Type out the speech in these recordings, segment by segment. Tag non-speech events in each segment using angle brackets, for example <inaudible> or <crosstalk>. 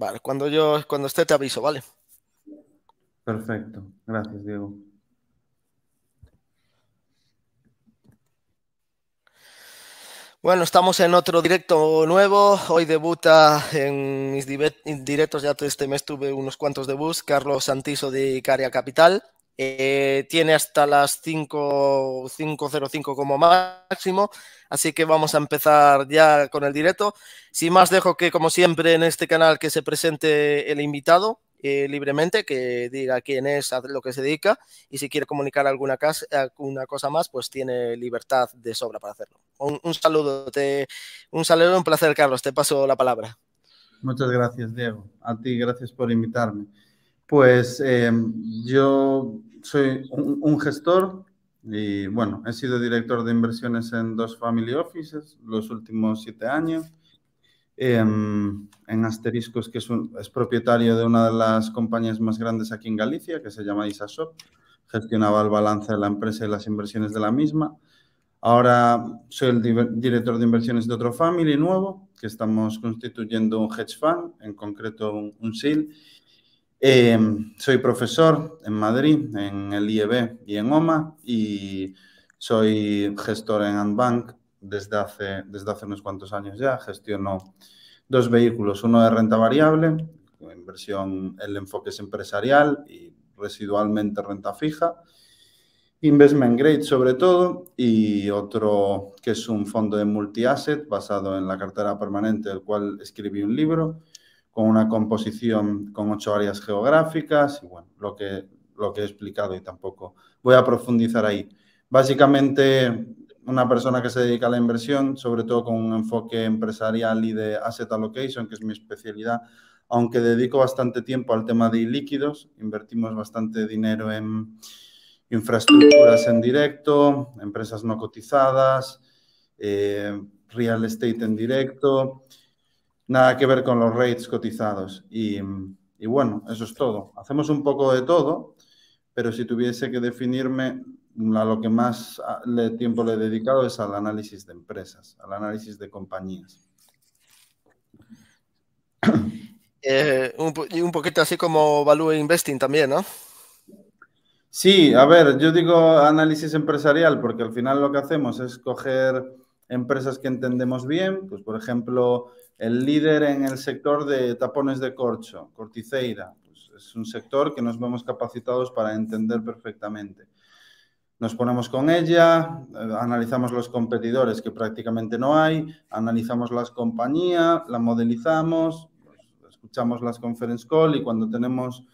Vale, cuando yo, cuando esté te aviso, ¿vale? Perfecto, gracias, Diego. Bueno, estamos en otro directo nuevo. Hoy debuta en mis directos, ya este mes tuve unos cuantos debuts, Carlos Santiso de Icaria Capital. Eh, tiene hasta las 5.05 como máximo, así que vamos a empezar ya con el directo. Sin más, dejo que, como siempre, en este canal que se presente el invitado eh, libremente, que diga quién es, a lo que se dedica, y si quiere comunicar alguna, cosa más, pues tiene libertad de sobra para hacerlo. Un, saludo, un saludo, un placer, Carlos, te paso la palabra. Muchas gracias, Diego. A ti, gracias por invitarme. Pues em, yo soy un, gestor y bueno, he sido director de inversiones en dos family offices los últimos siete años. Em, en Asteriscos, que es, propietario de una de las compañías más grandes aquí en Galicia, que se llama Isasop. Gestionaba el balance de la empresa y las inversiones de la misma. Ahora soy el director de inversiones de otro family nuevo, que estamos constituyendo un hedge fund, en concreto un, un Em, soy profesor en Madrid, en el IEB y en OMA, y soy gestor en Antbank desde hace, desde hace unos cuantos años ya. Gestiono dos vehículos, uno de renta variable, inversión, el enfoque es empresarial y residualmente renta fija, investment grade sobre todo, y otro que es un fondo de multi-asset basado en la cartera permanente, del cual escribí un libro con una composición con ocho áreas geográficas y bueno, lo que, lo que he explicado y tampoco voy a profundizar ahí. Básicamente, una persona que se dedica a la inversión, sobre todo con un enfoque empresarial y de asset allocation, que es mi especialidad, aunque dedico bastante tiempo al tema de líquidos, invertimos bastante dinero en infraestructuras en directo, empresas no cotizadas, eh, real estate en directo, nada que ver con los rates cotizados. Y, bueno, eso es todo. Hacemos un poco de todo, pero si tuviese que definirme, a lo que más tiempo le he dedicado es al análisis de empresas, al análisis de compañías. <coughs> Eh, y un, un, poquito así como Value Investing también, ¿no? Sí, a ver, yo digo análisis empresarial porque al final lo que hacemos es coger empresas que entendemos bien, pues por ejemplo, el líder en el sector de tapones de corcho, Corticeira, pues, es un sector que nos vemos capacitados para entender perfectamente. Nos ponemos con ella, eh, analizamos los competidores que prácticamente no hay, analizamos las compañías, la modelizamos, escuchamos las conference call y cuando tenemos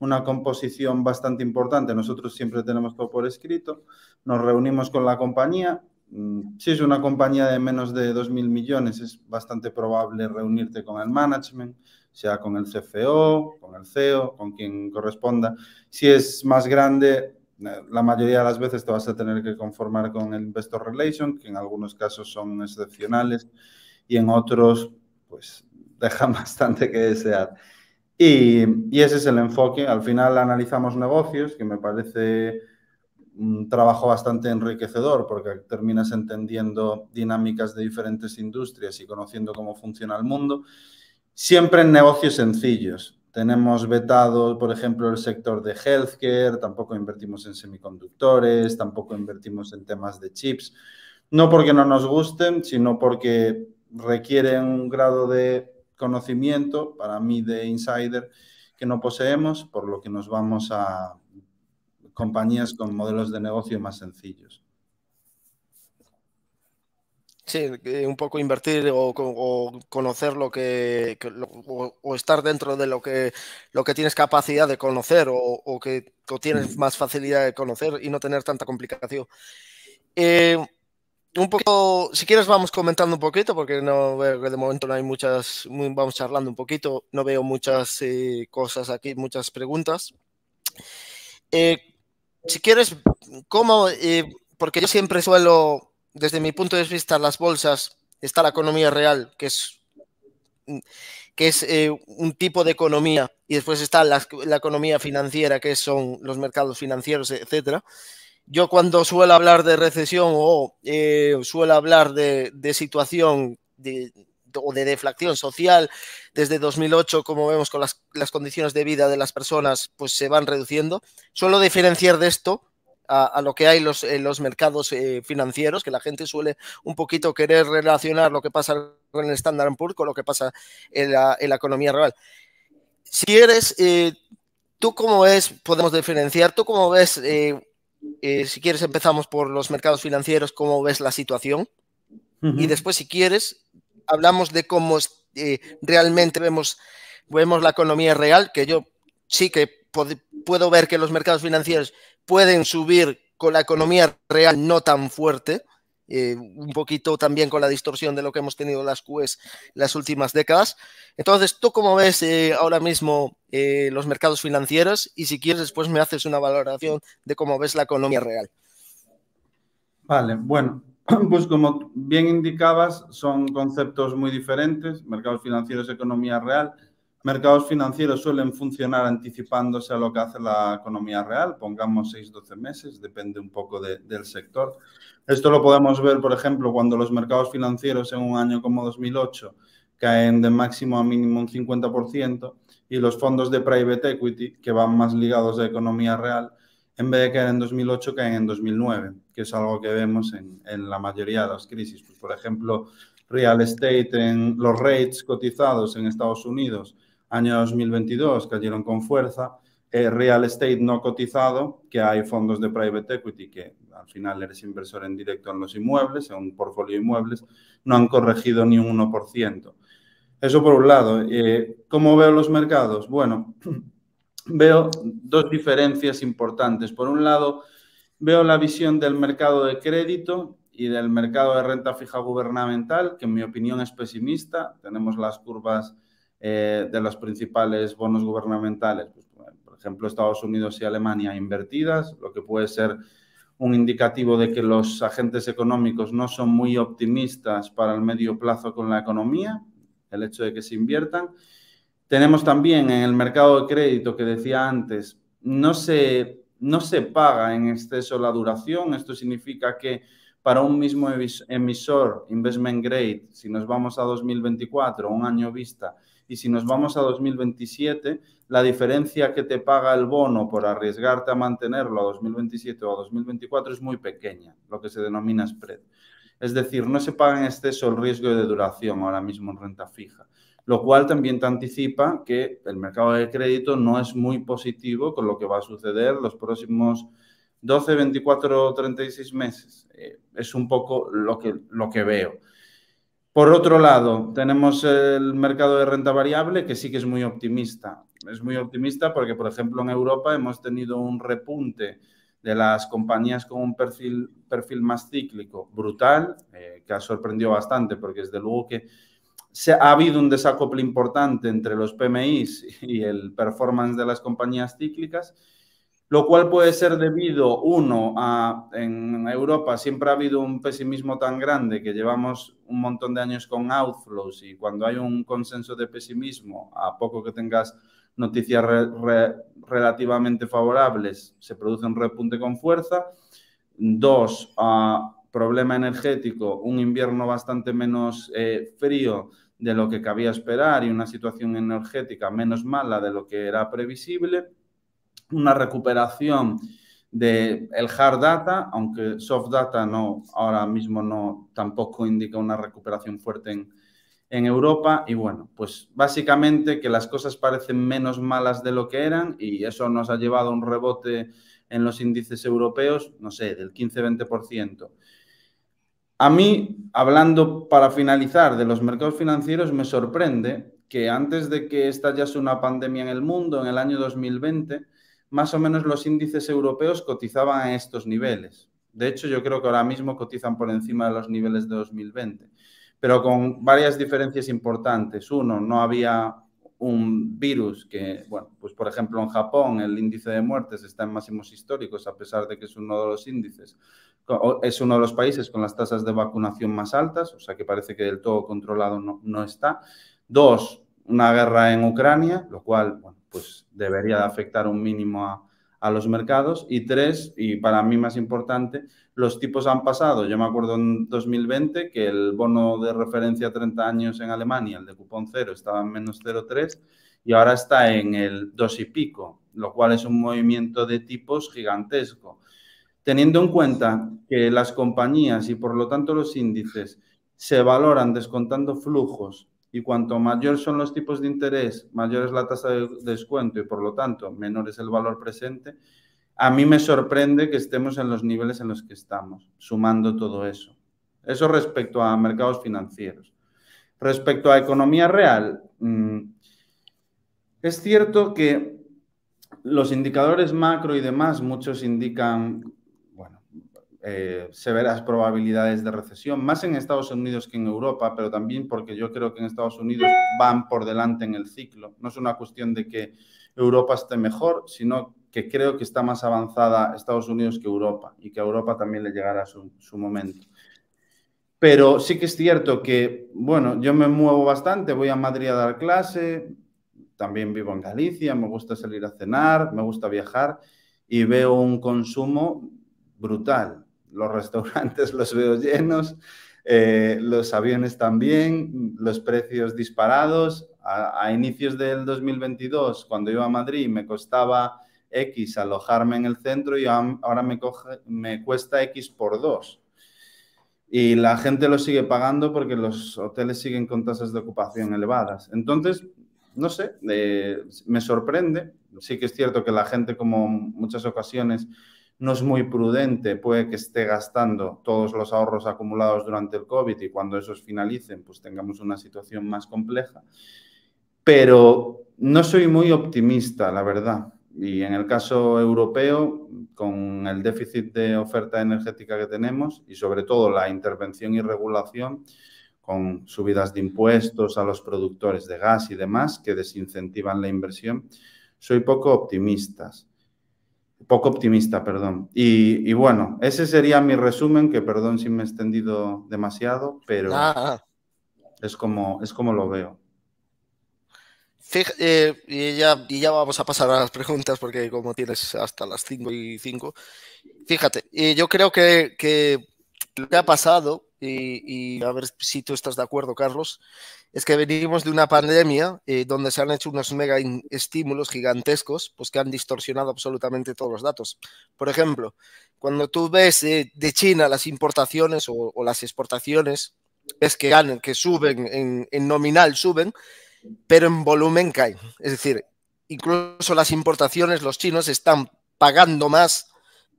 una composición bastante importante, nosotros siempre tenemos todo por escrito, nos reunimos con la compañía, Mm, si es una compañía de menos de 2.000 millones, es bastante probable reunirte con el management, sea con el CFO, con el CEO, con quien corresponda. Si es más grande, eh, la mayoría de las veces te vas a tener que conformar con el Investor Relation, que en algunos casos son excepcionales y en otros, pues, <laughs> deja bastante que desear. Y, y ese es el enfoque. Al final analizamos negocios, que me parece un trabajo bastante enriquecedor porque terminas entendiendo dinámicas de diferentes industrias y conociendo cómo funciona el mundo, siempre en negocios sencillos. Tenemos vetado, por ejemplo, el sector de healthcare, tampoco invertimos en semiconductores, tampoco invertimos en temas de chips, no porque no nos gusten, sino porque requieren un grado de conocimiento, para mí de insider, que no poseemos, por lo que nos vamos a, compañías con modelos de negocio más sencillos. Sí, un poco invertir o, conocer lo que, o, estar dentro de lo que, lo que tienes capacidad de conocer o, que tienes más facilidad de conocer y no tener tanta complicación. Eh, un poco, si quieres vamos comentando un poquito, porque no de momento no hay muchas, vamos charlando un poquito, no veo muchas eh, cosas aquí, muchas preguntas. Eh, si quieres, ¿cómo? porque yo siempre suelo, desde mi punto de vista, las bolsas, está la economía real, que es mm, que es eh, un tipo de economía, y después está la, economía financiera, que son los mercados financieros, etcétera. Yo cuando suelo hablar de recesión o eh, suelo hablar de, de situación de, o de deflación social desde 2008, como vemos con las, condiciones de vida de las personas, pues se van reduciendo. Suelo diferenciar de esto a, lo que hay en los mercados eh, financieros, que la gente suele un poquito querer relacionar lo que pasa en el Standard Poor's con lo que pasa en la, economía real. Si eres, eh, tú cómo ves, podemos diferenciar, tú cómo ves, eh, si quieres empezamos por los mercados financieros, cómo ves la situación. Y después, si quieres, hablamos de cómo eh, realmente vemos, vemos la economía real, que yo sí que puedo ver que los mercados financieros pueden subir con la economía real no tan fuerte, eh, un poquito también con la distorsión de lo que hemos tenido las QEs las últimas décadas. Entonces, ¿tú cómo ves eh, ahora mismo los mercados financieros? Y si quieres, después me haces una valoración de cómo ves la economía real. Vale, bueno, <clears throat> Pues como bien indicabas, son conceptos muy diferentes. Mercados financieros, economía real. Mercados financieros suelen funcionar anticipándose a lo que hace la economía real, pongamos 6-12 meses, depende un poco del sector. Esto lo podemos ver, por ejemplo, cuando los mercados financieros en un año como 2008 caen de máximo a mínimo un 50% y los fondos de private equity, que van más ligados a economía real, en vez de caer en 2008, caen en 2009, que es algo que vemos en, la mayoría de las crisis. Pues, por ejemplo, real estate, en los rates cotizados en Estados Unidos, año 2022, cayeron con fuerza. Eh, real estate no cotizado, que hay fondos de private equity que al final eres inversor en directo en los inmuebles, en un portfolio de inmuebles, no han corregido ni un 1%. Eso por un lado. Eh, ¿Cómo veo los mercados? Bueno, <clears throat> veo dos diferencias importantes. Por un lado, veo la visión del mercado de crédito y del mercado de renta fija gubernamental, que en mi opinión es pesimista. Tenemos las curvas eh, de los principales bonos gubernamentales, pues, por ejemplo, Estados Unidos y Alemania invertidas, lo que puede ser un indicativo de que los agentes económicos no son muy optimistas para el medio plazo con la economía, el hecho de que se inviertan. Tenemos también en el mercado de crédito que decía antes, no se, no se paga en exceso la duración. Esto significa que para un mismo emisor, investment grade, si nos vamos a 2024, un año vista, y si nos vamos a 2027, la diferencia que te paga el bono por arriesgarte a mantenerlo a 2027 o a 2024 es muy pequeña, lo que se denomina spread. Es decir, no se paga en exceso el riesgo de duración ahora mismo en renta fija lo cual también te anticipa que el mercado de crédito no es muy positivo con lo que va a suceder los próximos 12, 24, 36 meses. Eh, es un poco lo que, lo que veo. Por otro lado, tenemos el mercado de renta variable que sí que es muy optimista. Es muy optimista porque, por ejemplo, en Europa hemos tenido un repunte de las compañías con un perfil, perfil más cíclico brutal, eh, que ha sorprendido bastante, porque desde luego que ha habido un desacople importante entre los PMIs y el performance de las compañías cíclicas, lo cual puede ser debido, uno, a en Europa siempre ha habido un pesimismo tan grande que llevamos un montón de años con outflows y cuando hay un consenso de pesimismo, a poco que tengas noticias relativamente favorables, se produce un repunte con fuerza. Dos, a problema energético, un invierno bastante menos eh, frío, de lo que cabía esperar y una situación energética menos mala de lo que era previsible, una recuperación del el hard data, aunque soft data no, ahora mismo no tampoco indica una recuperación fuerte en, en Europa y bueno, pues básicamente que las cosas parecen menos malas de lo que eran y eso nos ha llevado a un rebote en los índices europeos, no sé, del 15-20%. A mí, hablando para finalizar de los mercados financieros, me sorprende que antes de que estallase una pandemia en el mundo, en el año 2020, más o menos los índices europeos cotizaban a estos niveles. De hecho, yo creo que ahora mismo cotizan por encima de los niveles de 2020, pero con varias diferencias importantes. Uno, no había un virus que, bueno, pues por ejemplo en Japón el índice de muertes está en máximos históricos a pesar de que es uno de los índices, es uno de los países con las tasas de vacunación más altas, o sea que parece que del todo controlado no, está. Dos, una guerra en Ucrania, lo cual, bueno, pues debería afectar un mínimo a, a los mercados. Y tres, y para mí más importante, los tipos han pasado. Yo me acuerdo en 2020 que el bono de referencia a 30 años en Alemania, el de cupón cero, estaba en menos 0,3 y ahora está en el 2 y pico, lo cual es un movimiento de tipos gigantesco. Teniendo en cuenta que las compañías y por lo tanto los índices se valoran descontando flujos y cuanto mayor son los tipos de interés, mayor es la tasa de descuento y por lo tanto menor es el valor presente, a mí me sorprende que estemos en los niveles en los que estamos, sumando todo eso. Eso respecto a mercados financieros. Respecto a economía real, mm, es cierto que los indicadores macro y demás, muchos indican eh, severas probabilidades de recesión, más en Estados Unidos que en Europa, pero también porque yo creo que en Estados Unidos van por delante en el ciclo. No es una cuestión de que Europa esté mejor, sino que creo que está más avanzada Estados Unidos que Europa y que a Europa también le llegará su, su momento. Pero sí que es cierto que, bueno, yo me muevo bastante, voy a Madrid a dar clase, también vivo en Galicia, me gusta salir a cenar, me gusta viajar y veo un consumo brutal los restaurantes <laughs> los veo llenos, eh, los aviones también, los precios disparados. A, inicios del 2022, cuando iba a Madrid, me costaba X alojarme en el centro y ahora me, cuesta X por dos. Y la gente lo sigue pagando porque los hoteles siguen con tasas de ocupación elevadas. Entonces, no sé, eh, me sorprende. Sí que es cierto que la gente, como muchas ocasiones, no es muy prudente, puede que esté gastando todos los ahorros acumulados durante el COVID y cuando esos finalicen, pues tengamos una situación más compleja. Pero no soy muy optimista, la verdad. Y en el caso europeo, con el déficit de oferta energética que tenemos y sobre todo la intervención y regulación, con subidas de impuestos a los productores de gas y demás que desincentivan la inversión, soy poco optimista poco optimista, perdón. Y, bueno, ese sería mi resumen, que perdón si me he extendido demasiado, pero ah, ah. es, como, es como lo veo. Eh, y, ya, y, ya, vamos a pasar a las preguntas, porque como tienes hasta las 5 y 5, fíjate, y eh, yo creo que, que, lo que ha pasado y, a ver si tú estás de acuerdo, Carlos, es que venimos de una pandemia eh, donde se han hecho unos mega estímulos gigantescos pues que han distorsionado absolutamente todos los datos. Por ejemplo, cuando tú ves eh, de China las importaciones o, las exportaciones, es que que suben, en, nominal suben, pero en volumen caen. Es decir, incluso las importaciones, los chinos están pagando más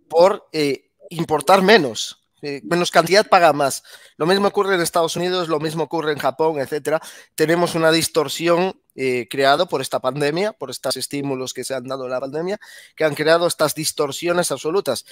por eh, importar menos menos cantidad paga más. Lo mismo ocurre en Estados Unidos, lo mismo ocurre en Japón, etcétera. Tenemos una distorsión eh, creada por esta pandemia, por estos estímulos que se han dado en la pandemia, que han creado estas distorsiones absolutas.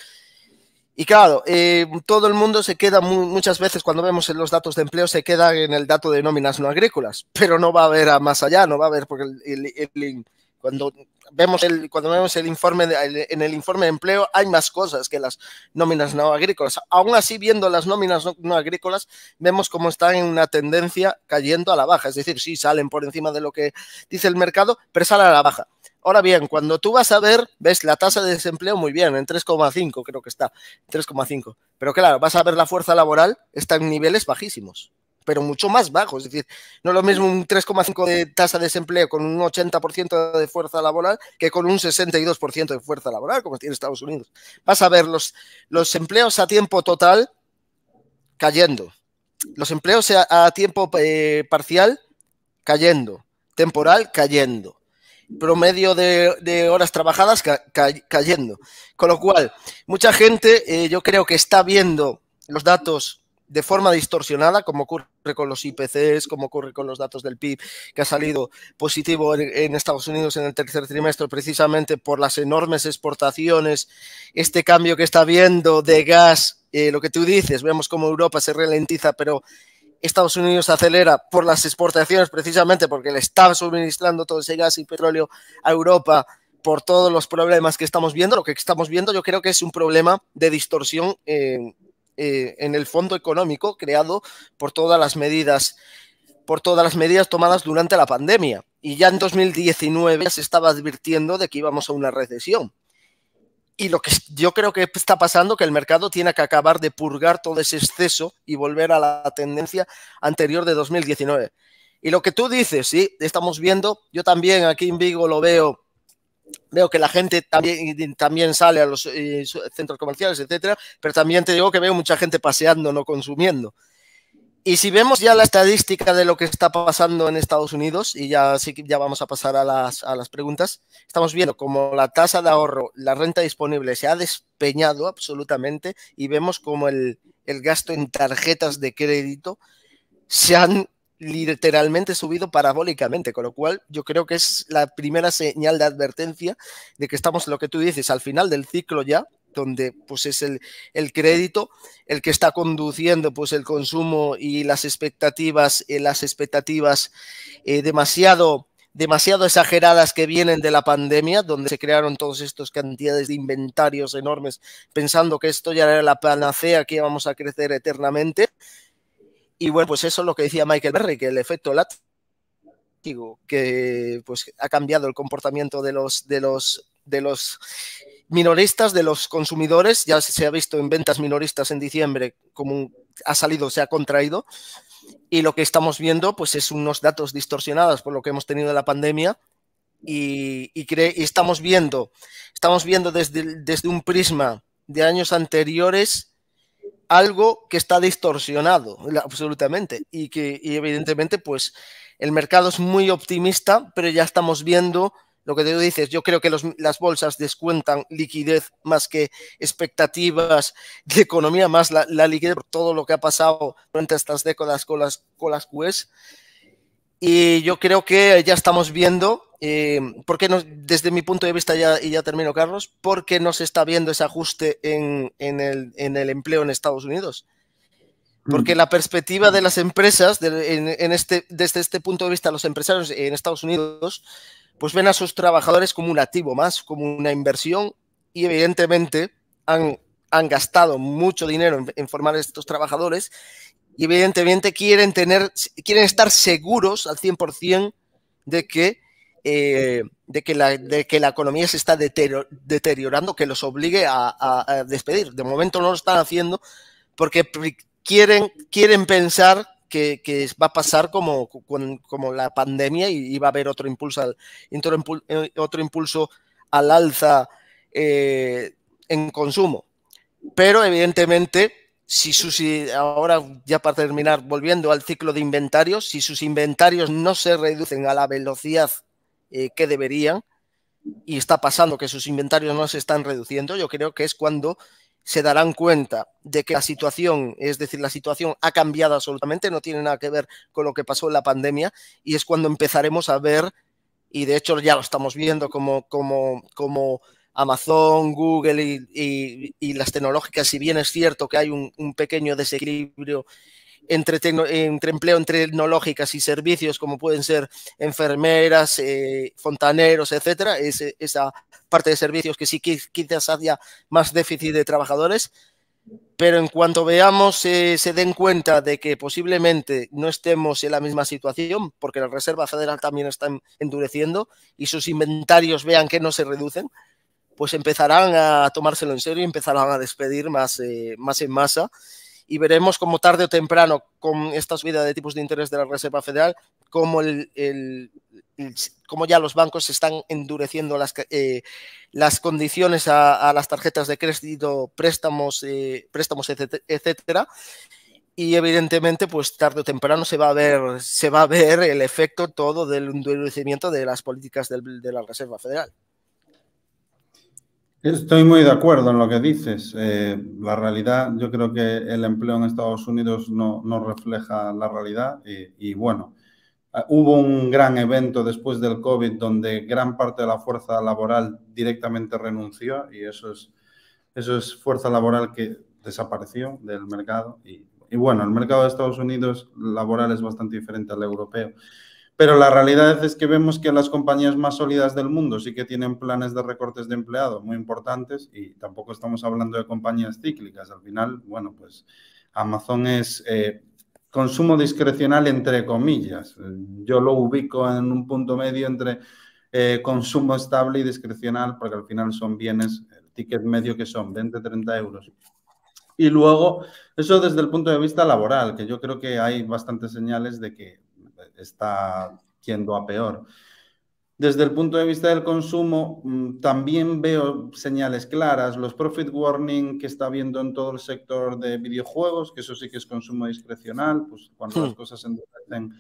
Y claro, eh, todo el mundo se queda muchas veces cuando vemos en los datos de empleo, se queda en el dato de nóminas no agrícolas, pero no va a haber más allá, no va a haber porque el, el, cuando vemos el, cuando vemos el informe de, en el informe de empleo, hay más cosas que las nóminas no agrícolas. Aún así, viendo las nóminas no, no, agrícolas, vemos cómo están en una tendencia cayendo a la baja. Es decir, sí, salen por encima de lo que dice el mercado, pero salen a la baja. Ahora bien, cuando tú vas a ver, ves la tasa de desempleo muy bien, en 3,5 creo que está, 3,5. Pero claro, vas a ver la fuerza laboral, está en niveles bajísimos pero mucho más bajo. Es decir, no es lo mismo un 3,5 de tasa de desempleo con un 80% de fuerza laboral que con un 62% de fuerza laboral, como tiene Estados Unidos. Vas a ver los, los empleos a tiempo total cayendo, los empleos a, tiempo eh, parcial cayendo, temporal cayendo, promedio de, horas trabajadas cayendo. Con lo cual, mucha gente, eh, yo creo que está viendo los datos de forma distorsionada, como ocurre con los IPCs, como ocurre con los datos del PIB, que ha salido positivo en, Estados Unidos en el tercer trimestre, precisamente por las enormes exportaciones, este cambio que está viendo de gas, eh, lo que tú dices, vemos cómo Europa se ralentiza, pero Estados Unidos acelera por las exportaciones, precisamente porque le está suministrando todo ese gas y petróleo a Europa por todos los problemas que estamos viendo. Lo que estamos viendo yo creo que es un problema de distorsión. Eh, eh, en el fondo económico creado por todas las medidas por todas las medidas tomadas durante la pandemia. Y ya en 2019 se estaba advirtiendo de que íbamos a una recesión. Y lo que yo creo que está pasando, que el mercado tiene que acabar de purgar todo ese exceso y volver a la tendencia anterior de 2019. Y lo que tú dices, sí, estamos viendo, yo también aquí en Vigo lo veo veo que la gente también, también sale a los eh, centros comerciales, etcétera, pero también te digo que veo mucha gente paseando, no consumiendo. Y si vemos ya la estadística de lo que está pasando en Estados Unidos, y ya, ya vamos a pasar a las, preguntas, estamos viendo como la tasa de ahorro, la renta disponible se ha despeñado absolutamente y vemos como el, el gasto en tarjetas de crédito se han literalmente subido parabólicamente, con lo cual yo creo que es la primera señal de advertencia de que estamos, lo que tú dices, al final del ciclo ya, donde pues es el, crédito el que está conduciendo pues el consumo y las expectativas, eh, las expectativas eh, demasiado demasiado exageradas que vienen de la pandemia, donde se crearon todas estas cantidades de inventarios enormes, pensando que esto ya era la panacea, que íbamos a crecer eternamente, y bueno, pues eso es lo que decía Michael Berry, que el efecto digo, que pues ha cambiado el comportamiento de los, de los, de los minoristas, de los consumidores, ya se ha visto en ventas minoristas en diciembre, como ha salido, se ha contraído. Y lo que estamos viendo, pues es unos datos distorsionados por lo que hemos tenido en la pandemia, y, y, estamos viendo, estamos viendo desde, desde, un prisma de años anteriores algo que está distorsionado absolutamente y que evidentemente pues el mercado es muy optimista, pero ya estamos viendo lo que tú dices, yo creo que las bolsas descuentan liquidez más que expectativas de economía, más la, liquidez por todo lo que ha pasado durante estas décadas con las, con las Y yo creo que ya estamos viendo eh, porque no, desde mi punto de vista, ya, y ya termino, Carlos, ¿Por qué no se está viendo ese ajuste en, el, empleo en Estados Unidos? Porque mm. la perspectiva de las empresas, este, desde este punto de vista, los empresarios en Estados Unidos, pues ven a sus trabajadores como un activo más, como una inversión, y evidentemente han, gastado mucho dinero en, en formar a estos trabajadores, y evidentemente quieren, tener, quieren estar seguros al 100% de que eh, de, que la, de que la economía se está deteriorando, que los obligue a, despedir. De momento no lo están haciendo porque quieren, quieren pensar que, va a pasar como, como la pandemia y, va a haber otro impulso al, otro eh, impulso al alza eh, en consumo. Pero evidentemente, si sus, ahora ya para terminar, volviendo al ciclo de inventarios, si sus inventarios no se reducen a la velocidad eh, que deberían y está pasando que sus inventarios no se están reduciendo, yo creo que es cuando se darán cuenta de que la situación, es decir, la situación ha cambiado absolutamente, no tiene nada que ver con lo que pasó en la pandemia y es cuando empezaremos a ver, y de hecho ya lo estamos viendo como, como, como Amazon, Google y, las tecnológicas, si bien es cierto que hay un pequeño desequilibrio entre, empleo en tecnológicas y servicios como pueden ser enfermeras, eh, fontaneros, etcétera, es, esa parte de servicios que sí quizás haya más déficit de trabajadores, pero en cuanto veamos, eh, se den cuenta de que posiblemente no estemos en la misma situación, porque la Reserva Federal también está endureciendo y sus inventarios vean que no se reducen, pues empezarán a tomárselo en serio y empezarán a despedir más, eh, más en masa y veremos cómo tarde o temprano con esta subida de tipos de interés de la Reserva Federal, cómo como ya los bancos están endureciendo las, eh, las condiciones a, las tarjetas de crédito, préstamos, eh, préstamos etcétera. Y evidentemente, pues tarde o temprano se va a ver, se va a ver el efecto todo del endurecimiento de las políticas de la Reserva Federal. Estoy muy de acuerdo en lo que dices. Eh, la realidad, yo creo que el empleo en Estados Unidos no, no refleja la realidad y, bueno, eh, hubo un gran evento después del COVID donde gran parte de la fuerza laboral directamente renunció y eso es, eso es fuerza laboral que desapareció del mercado. y bueno, el mercado de Estados Unidos laboral es bastante diferente al europeo. Pero la realidad es que vemos que las compañías más sólidas del mundo sí que tienen planes de recortes de empleado muy importantes y tampoco estamos hablando de compañías cíclicas. Al final, bueno, pues Amazon es eh, consumo discrecional entre comillas. Yo lo ubico en un punto medio entre eh, consumo estable y discrecional porque al final son bienes, el ticket medio que son 20-30 euros. Y luego, eso desde el punto de vista laboral, que yo creo que hay bastantes señales de que está yendo a peor. Desde el punto de vista del consumo, mm, también veo señales claras, los profit warning que está habiendo en todo el sector de videojuegos, que eso sí que es consumo discrecional, pues cuando las hmm. cosas se endurecen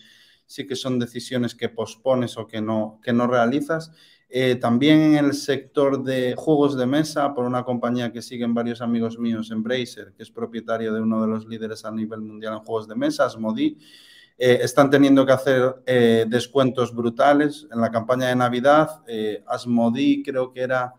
sí que son decisiones que pospones o que no, que no realizas. Eh, también en el sector de juegos de mesa, por una compañía que siguen varios amigos míos, Embracer, que es propietario de uno de los líderes a nivel mundial en juegos de mesa, Modi eh, están teniendo que hacer eh, descuentos brutales en la campaña de Navidad. Eh, Asmodi, creo que era,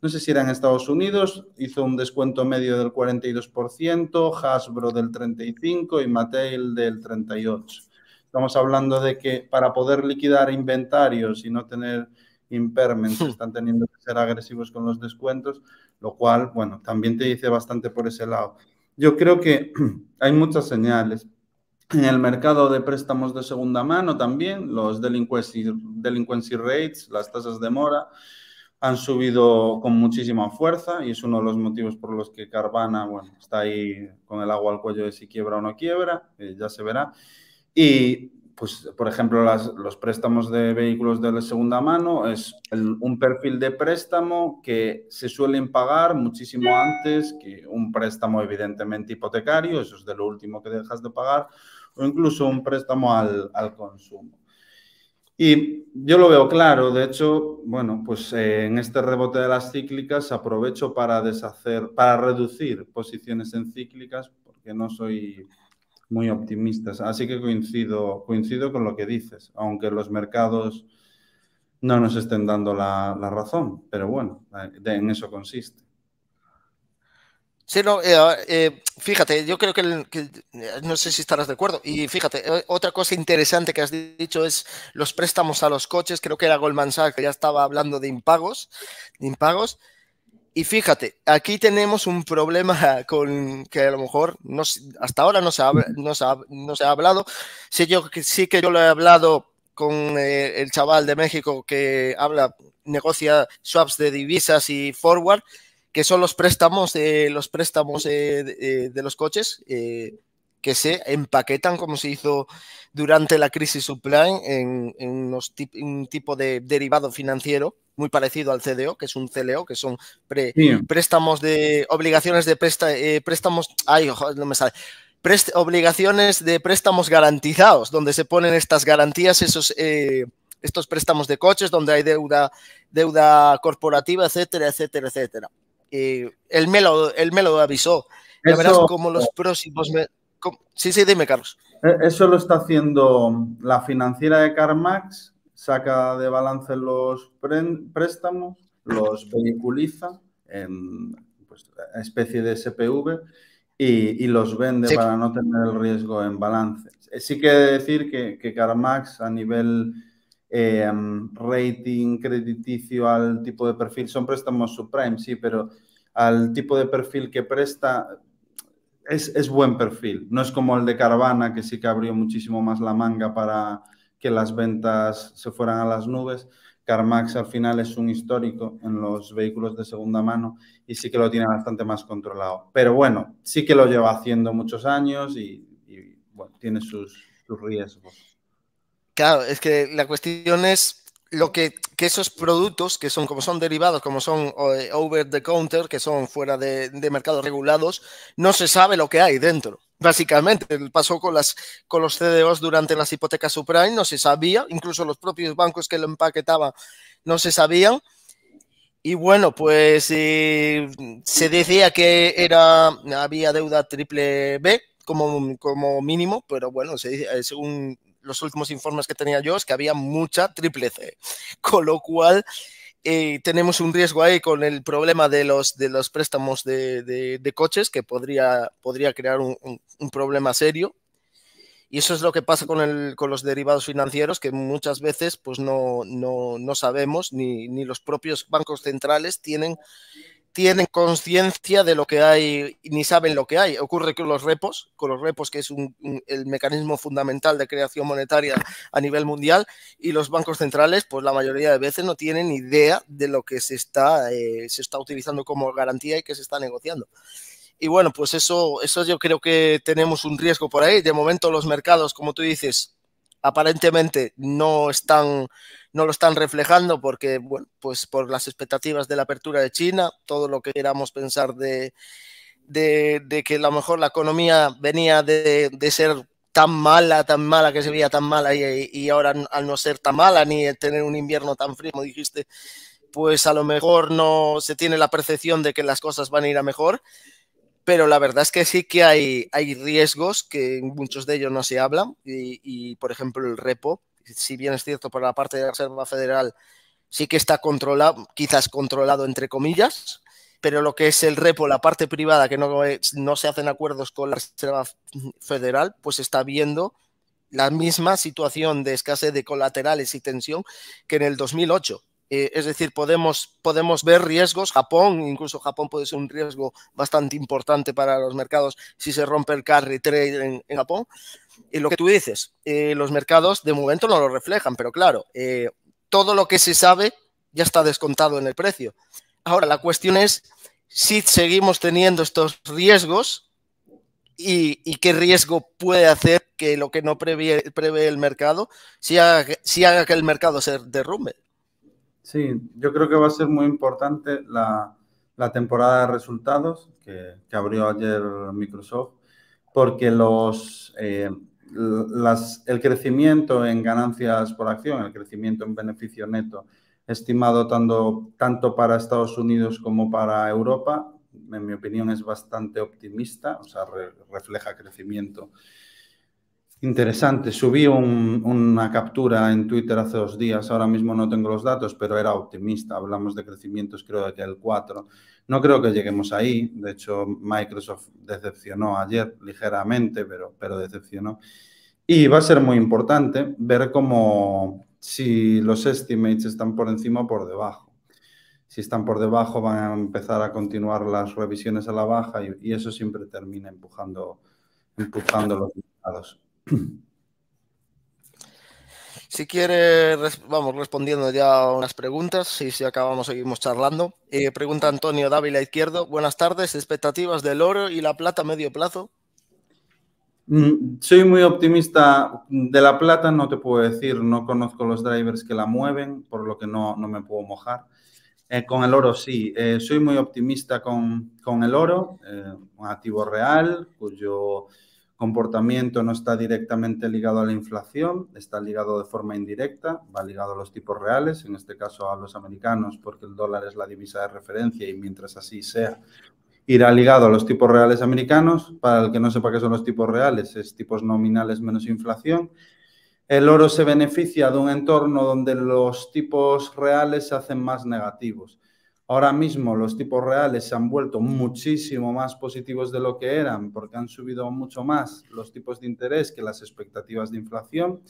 no sé si era en Estados Unidos, hizo un descuento medio del 42%, Hasbro del 35% y Mattel del 38%. Estamos hablando de que para poder liquidar inventarios y no tener imperments, <laughs> están teniendo que ser agresivos con los descuentos, lo cual, bueno, también te dice bastante por ese lado. Yo creo que <clears throat> hay muchas señales, en el mercado de préstamos de segunda mano también, los delinquency, rates, las tasas de mora, han subido con muchísima fuerza y es uno de los motivos por los que Carvana bueno, está ahí con el agua al cuello de si quiebra o no quiebra, eh, ya se verá. Y, pues, por ejemplo, los préstamos de vehículos de segunda mano es un perfil de préstamo que se suelen pagar muchísimo antes que un préstamo evidentemente hipotecario, eso es de lo último que dejas de pagar, o incluso un préstamo al, consumo. Y yo lo veo claro, de hecho, bueno, pues eh, en este rebote de las cíclicas aprovecho para deshacer, para reducir posiciones en cíclicas, porque no soy muy optimista. Así que coincido, coincido con lo que dices, aunque los mercados no nos estén dando la razón, pero bueno, eh, en eso consiste. Sí, no, eh, eh, fíjate, yo creo que, no sé si estarás de acuerdo. Y fíjate, eh, otra cosa interesante que has dicho es los préstamos a los coches. Creo que era Goldman Sachs que ya estaba hablando de impagos, de impagos. Y fíjate, aquí tenemos un problema <laughs> con que a lo mejor no, hasta ahora no se, ha, no, se ha, hablado. Sí, yo, sí que yo lo he hablado con el chaval de México que habla, negocia swaps de divisas y forward que son los préstamos, eh, los préstamos eh, eh, de, los coches que se empaquetan como se hizo durante la crisis subprime en, un tipo de derivado financiero muy parecido al CDO, que es un CLO, que son préstamos de obligaciones de presta, préstamos, no me sale, obligaciones de préstamos garantizados, donde se ponen estas garantías, esos, estos préstamos de coches, donde hay deuda, deuda corporativa, etcétera, etcétera, etcétera el eh, él, me lo, avisó. Ya verás como los próximos... sí, sí, dime, Carlos. E, eso lo está haciendo la financiera de CarMax, saca de balance los préstamos, los vehiculiza en pues, especie de SPV y, los vende para no tener el riesgo en balance. Eh, sí que decir que, que CarMax a nivel eh, rating crediticio al tipo de perfil. Son préstamos subprime, sí, pero al tipo de perfil que presta es, buen perfil. No es como el de Caravana, que sí que abrió muchísimo más la manga para que las ventas se fueran a las nubes. CarMax al final es un histórico en los vehículos de segunda mano y sí que lo tiene bastante más controlado. Pero bueno, sí que lo lleva haciendo muchos años y, tiene sus riesgos. Claro, es que la cuestión es lo que, esos productos que son como son derivados, como son eh, over the counter, que son fuera de, mercados regulados, no se sabe lo que hay dentro. Básicamente, pasó con, las, con los CDOs durante las hipotecas subprime, no se sabía, incluso los propios bancos que lo empaquetaban no se sabían. Y bueno, pues eh, se decía que era, había deuda triple B como, como mínimo, pero bueno, se, eh, según los últimos informes que tenía yo es que había mucha triple C. <laughs> Con lo cual, eh, tenemos un riesgo ahí con el problema de los, de los préstamos de, coches que podría, podría crear un, problema serio. Y eso es lo que pasa con, los derivados financieros, que muchas veces pues no, no, sabemos, ni, ni, los propios bancos centrales tienen tienen conciencia de lo que hay ni saben lo que hay. Ocurre con los repos, con los repos que es el mecanismo fundamental de creación monetaria a nivel mundial y los bancos centrales, pues la mayoría de veces no tienen idea de lo que se está, eh, se está utilizando como garantía y que se está negociando. Y bueno, pues eso, eso yo creo que tenemos un riesgo por ahí. De momento los mercados, como tú dices, aparentemente no están no lo están reflejando porque bueno, pues por las expectativas de la apertura de China, todo lo que queramos pensar de, de, que a lo mejor la economía venía de, de, ser tan mala, tan mala que se veía tan mala y, y ahora al no ser tan mala ni tener un invierno tan frío como dijiste, pues a lo mejor no se tiene la percepción de que las cosas van a ir a mejor pero la verdad es que sí que hay, riesgos que muchos de ellos no se hablan y, por ejemplo, el repo, si bien es cierto por la parte de la Reserva Federal, sí que está controlado, quizás controlado entre comillas, pero lo que es el repo, la parte privada, que no, no se hacen acuerdos con la Reserva Federal, pues está viendo la misma situación de escasez de colaterales y tensión que en el 2008. Eh, es decir, podemos, podemos ver riesgos. Japón, incluso Japón puede ser un riesgo bastante importante para los mercados si se rompe el carry trade en, Japón. Y lo que tú dices, eh, los mercados de momento no lo reflejan, pero claro, eh, todo lo que se sabe ya está descontado en el precio. Ahora, la cuestión es si seguimos teniendo estos riesgos y, qué riesgo puede hacer que lo que no prevé, el mercado, si haga que el mercado se derrumbe. Sí, yo creo que va a ser muy importante la, la temporada de resultados que, abrió ayer Microsoft, porque los, eh, el crecimiento en ganancias por acción, el crecimiento en beneficio neto estimado tanto, tanto para Estados Unidos como para Europa, en mi opinión es bastante optimista, o sea, refleja crecimiento Interesante. Subí una captura en Twitter hace dos días. Ahora mismo no tengo los datos, pero era optimista. Hablamos de crecimientos, creo, que el 4. No creo que lleguemos ahí. De hecho, Microsoft decepcionó ayer ligeramente, pero, pero decepcionó. Y va a ser muy importante ver cómo si los estimates están por encima o por debajo. Si están por debajo, van a empezar a continuar las revisiones a la baja y, eso siempre termina empujando, empujando los mercados. Si quiere, vamos respondiendo ya unas preguntas y si acabamos seguimos charlando. Eh, pregunta Antonio Dávila Izquierdo. Buenas tardes, expectativas del oro y la plata a medio plazo. Mm, soy muy optimista. De la plata no te puedo decir, no conozco los drivers que la mueven, por lo que no, me puedo mojar. Eh, con el oro sí, eh, soy muy optimista con, con el oro, un activo real cuyo pues comportamiento no está directamente ligado a la inflación, está ligado de forma indirecta, va ligado a los tipos reales, en este caso a los americanos, porque el dólar es la divisa de referencia y mientras así sea, irá ligado a los tipos reales americanos. Para el que no sepa qué son los tipos reales, es tipos nominales menos inflación. El oro se beneficia de un entorno donde los tipos reales se hacen más negativos. Ahora mismo los tipos reales se han vuelto muchísimo más positivos de lo que eran porque han subido mucho más los tipos de interés que las expectativas de inflación.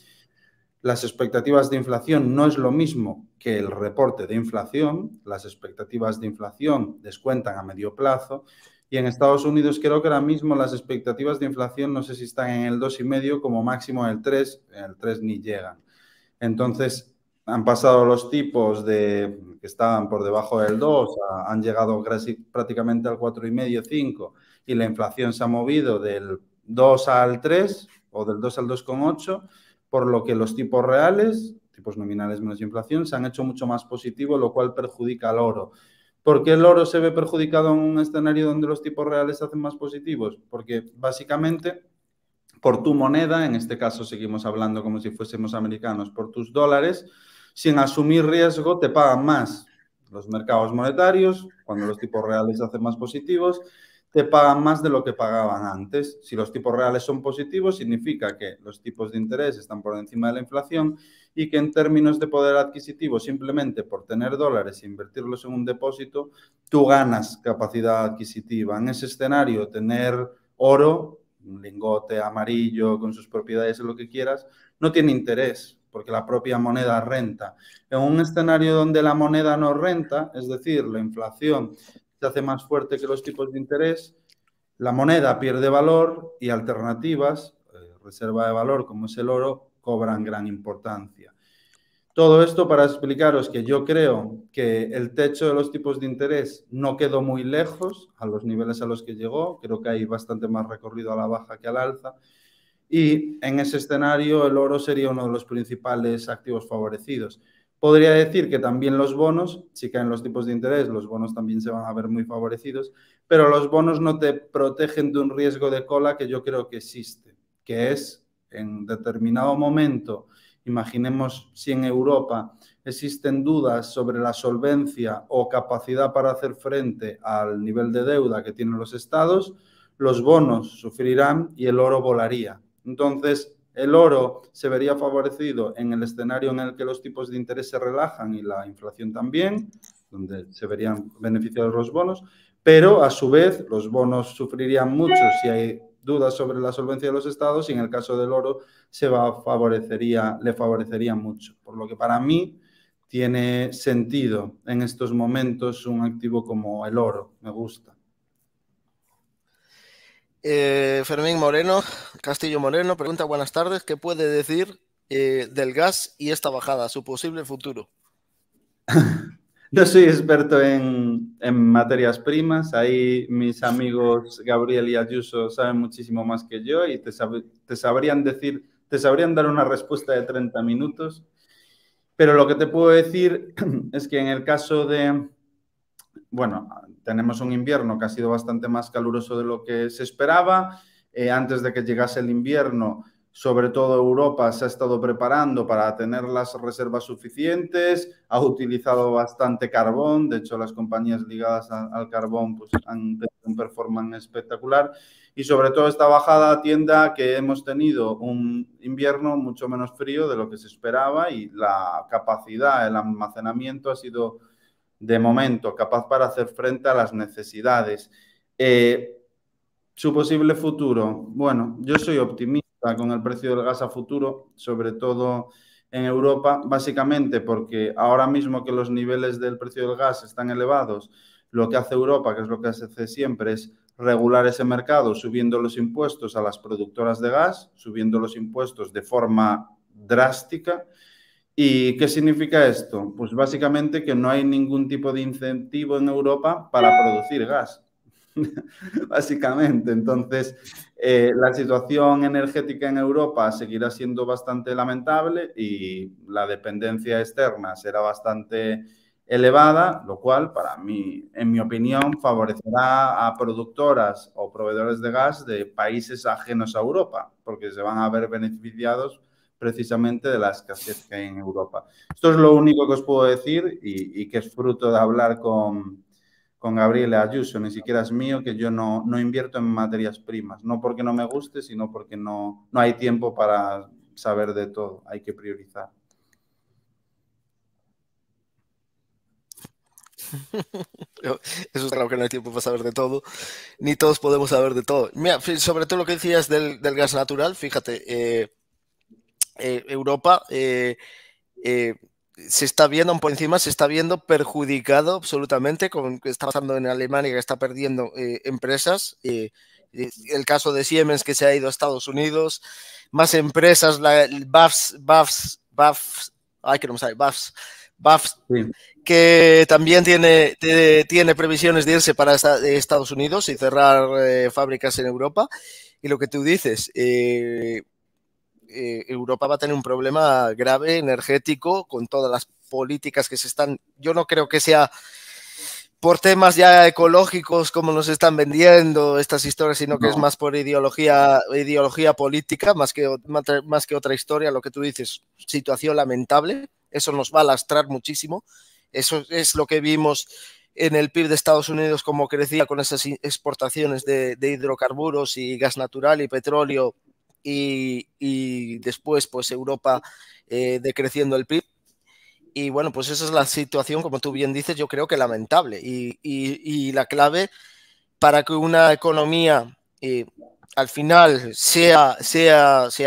Las expectativas de inflación no es lo mismo que el reporte de inflación. Las expectativas de inflación descuentan a medio plazo. Y en Estados Unidos creo que ahora mismo las expectativas de inflación no sé si están en el 2,5 como máximo en el 3, en el 3 ni llegan. Entonces, han pasado los tipos de, que estaban por debajo del 2, han llegado prácticamente al 4,5, 5, y la inflación se ha movido del 2 al 3 o del 2 al 2,8, por lo que los tipos reales, tipos nominales menos inflación, se han hecho mucho más positivos, lo cual perjudica al oro. ¿Por qué el oro se ve perjudicado en un escenario donde los tipos reales se hacen más positivos? Porque básicamente por tu moneda, en este caso seguimos hablando como si fuésemos americanos, por tus dólares, sin asumir riesgo te pagan más. Los mercados monetarios, cuando los tipos reales se hacen más positivos, te pagan más de lo que pagaban antes. Si los tipos reales son positivos, significa que los tipos de interés están por encima de la inflación y que en términos de poder adquisitivo, simplemente por tener dólares e invertirlos en un depósito, tú ganas capacidad adquisitiva. En ese escenario, tener oro, un lingote amarillo con sus propiedades o lo que quieras, no tiene interés porque la propia moneda renta. En un escenario donde la moneda no renta, es decir, la inflación se hace más fuerte que los tipos de interés, la moneda pierde valor y alternativas, eh, reserva de valor como es el oro, cobran gran importancia. Todo esto para explicaros que yo creo que el techo de los tipos de interés no quedó muy lejos a los niveles a los que llegó, creo que hay bastante más recorrido a la baja que al alza y en ese escenario el oro sería uno de los principales activos favorecidos. Podría decir que también los bonos, si caen los tipos de interés, los bonos también se van a ver muy favorecidos, pero los bonos no te protegen de un riesgo de cola que yo creo que existe, que es en determinado momento, imaginemos si en Europa existen dudas sobre la solvencia o capacidad para hacer frente al nivel de deuda que tienen los estados, los bonos sufrirán y el oro volaría. Entonces, el oro se vería favorecido en el escenario en el que los tipos de interés se relajan y la inflación también, donde se verían beneficiados los bonos, pero a su vez los bonos sufrirían mucho si hay dudas sobre la solvencia de los estados y en el caso del oro se va, favorecería, le favorecería mucho. Por lo que para mí tiene sentido en estos momentos un activo como el oro, me gusta. Eh, Fermín Moreno, Castillo Moreno, pregunta buenas tardes. ¿Qué puede decir eh, del gas y esta bajada, su posible futuro? <laughs> Yo soy experto en, materias primas. Ahí mis amigos Gabriel y Ayuso saben muchísimo más que yo y te sabrían decir, te sabrían dar una respuesta de 30 minutos. Pero lo que te puedo decir <clears throat> es que en el caso de, bueno, tenemos un invierno que ha sido bastante más caluroso de lo que se esperaba. Eh, antes de que llegase el invierno, sobre todo Europa se ha estado preparando para tener las reservas suficientes, ha utilizado bastante carbón, de hecho las compañías ligadas al carbón pues, han tenido un performance espectacular y sobre todo esta bajada tienda que hemos tenido un invierno mucho menos frío de lo que se esperaba y la capacidad, el almacenamiento ha sido de momento, capaz para hacer frente a las necesidades. Eh, su posible futuro, bueno, yo soy optimista con el precio del gas a futuro, sobre todo en Europa, básicamente porque ahora mismo que los niveles del precio del gas están elevados, lo que hace Europa, que es lo que se hace siempre, es regular ese mercado subiendo los impuestos a las productoras de gas, subiendo los impuestos de forma drástica ¿Y qué significa esto? Pues básicamente que no hay ningún tipo de incentivo en Europa para producir gas, <laughs> básicamente. Entonces, eh, la situación energética en Europa seguirá siendo bastante lamentable y la dependencia externa será bastante elevada, lo cual, para mí, en mi opinión, favorecerá a productoras o proveedores de gas de países ajenos a Europa, porque se van a ver beneficiados precisamente de la escasez que hay en Europa. Esto es lo único que os puedo decir y, que es fruto de hablar con, con Gabriel Ayuso, ni siquiera es mío, que yo no, no, invierto en materias primas, no porque no me guste, sino porque no, no hay tiempo para saber de todo, hay que priorizar. <laughs> Eso es claro que no hay tiempo para saber de todo, ni todos podemos saber de todo. Mira, sobre todo lo que decías del, gas natural, fíjate, eh, eh, Europa eh, eh, se está viendo, por encima se está viendo perjudicado absolutamente con que está pasando en Alemania, que está perdiendo empresas. el caso de Siemens que se ha ido a Estados Unidos, más empresas, la, BAFS, BAFS, BAFS, ay, que no que también tiene, tiene previsiones de irse para Estados Unidos y cerrar fábricas en Europa. Y lo que tú dices, eh, Europa va a tener un problema grave energético con todas las políticas que se están. Yo no creo que sea por temas ya ecológicos como nos están vendiendo estas historias, sino que es más por ideología, ideología política, más que, más que otra historia, lo que tú dices, situación lamentable, eso nos va a lastrar muchísimo, eso es lo que vimos en el PIB de Estados Unidos, como crecía con esas exportaciones de hidrocarburos y gas natural y petróleo y, después pues Europa eh, decreciendo el PIB. Y bueno, pues esa es la situación, como tú bien dices, yo creo que lamentable. Y, la clave para que una economía eh, al final sea,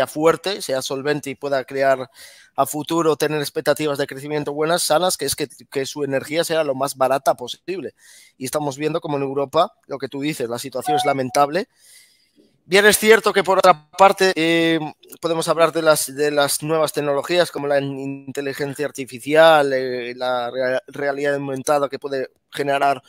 fuerte, sea solvente y pueda crear a futuro, tener expectativas de crecimiento buenas, sanas, que es que, que, su energía sea lo más barata posible. Y estamos viendo como en Europa, lo que tú dices, la situación es lamentable Bien es cierto que por otra parte eh, podemos hablar de las, de las nuevas tecnologías como la inteligencia artificial, eh, la realidad aumentada que puede generar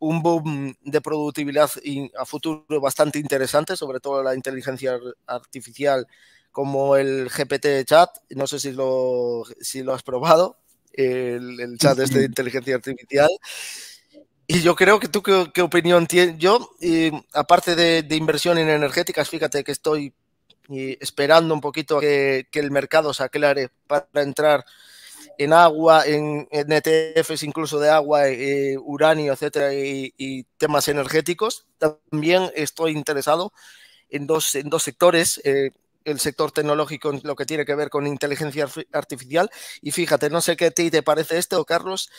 un boom de productividad a futuro bastante interesante, sobre todo la inteligencia artificial como el GPT chat. No sé si lo, si lo has probado, el, chat este de <laughs> inteligencia artificial. Y yo creo que tú, ¿qué, opinión tienes? Yo, eh, aparte de, inversión en energéticas, fíjate que estoy eh, esperando un poquito que, que, el mercado se aclare para entrar en agua, en, ETFs e incluso de agua, eh, uranio, etcétera, y, temas energéticos. También estoy interesado en dos, en dos sectores el sector tecnológico lo que tiene que ver con inteligencia artificial. Y fíjate, no sé qué a ti te parece esto, Carlos,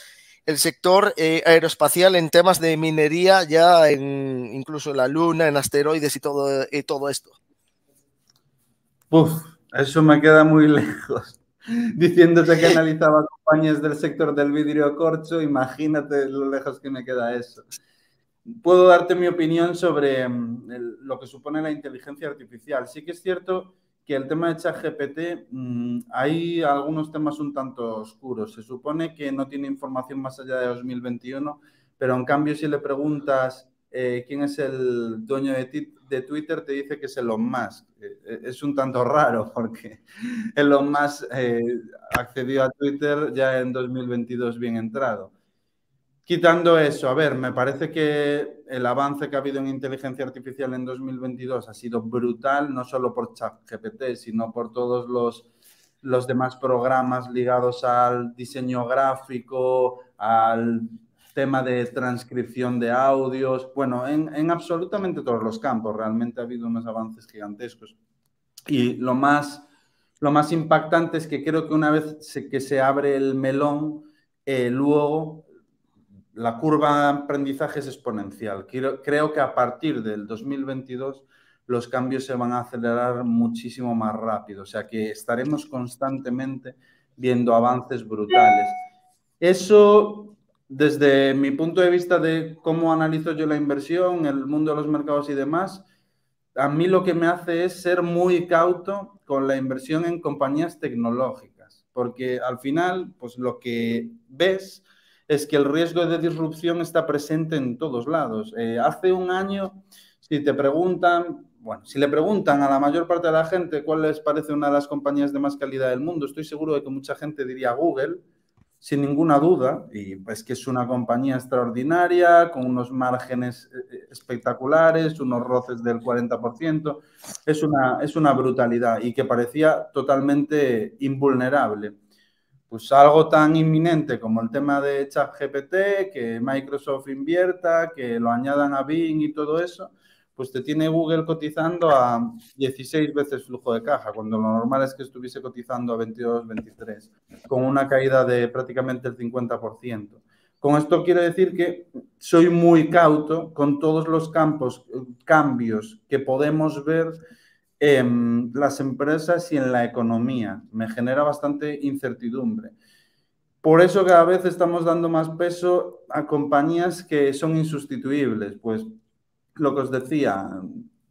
el sector eh, aeroespacial en temas de minería, ya incluso la Luna, en asteroides y todo, todo esto? Uf, eso me queda muy <laughs> lejos. Diciéndote que analizaba compañías del sector del vidrio corcho, imagínate lo lejos que me queda eso. Puedo darte mi opinión sobre mm, lo que supone la inteligencia artificial. Sí que es cierto que el tema de ChatGPT mm, hay algunos temas un tanto oscuros. Se supone que no tiene información más allá de 2021, pero en cambio si le preguntas eh, quién es el dueño de, Twitter, te dice que es Elon Musk. Eh, eh, es un tanto raro <laughs> porque Elon Musk accedió a Twitter ya en 2022 bien entrado. Quitando eso, a ver, me parece que el avance que ha habido en inteligencia artificial en 2022 ha sido brutal, no solo por ChatGPT, sino por todos los, los demás programas ligados al diseño gráfico, al tema de transcripción de audios, bueno, en, absolutamente todos los campos realmente ha habido unos avances gigantescos. Y lo más, lo más impactante es que creo que una vez que se abre el melón, eh, luego la curva de aprendizaje es exponencial. creo que a partir del 2022 los cambios se van a acelerar muchísimo más rápido, o sea que estaremos constantemente viendo avances brutales. Eso, desde mi punto de vista de cómo analizo yo la inversión, el mundo de los mercados y demás, a mí lo que me hace es ser muy cauto con la inversión en compañías tecnológicas, porque al final, pues lo que ves es que el riesgo de disrupción está presente en todos lados. Eh, hace un año, si te preguntan, bueno, si le preguntan a la mayor parte de la gente cuál les parece una de las compañías de más calidad del mundo, estoy seguro de que mucha gente diría Google, sin ninguna duda, y es que es una compañía extraordinaria, con unos márgenes eh, eh, espectaculares, unos roces del 40%, es una, es una brutalidad y que parecía totalmente invulnerable pues algo tan inminente como el tema de ChatGPT, que Microsoft invierta, que lo añadan a Bing y todo eso, pues te tiene Google cotizando a 16 veces flujo de caja, cuando lo normal es que estuviese cotizando a 22, 23, con una caída de prácticamente el 50%. Con esto quiero decir que soy muy cauto con todos los campos, eh, cambios que podemos ver en em, las empresas y en la economía. Me genera bastante incertidumbre. Por eso cada vez estamos dando más peso a compañías que son insustituibles. Pues lo que os decía,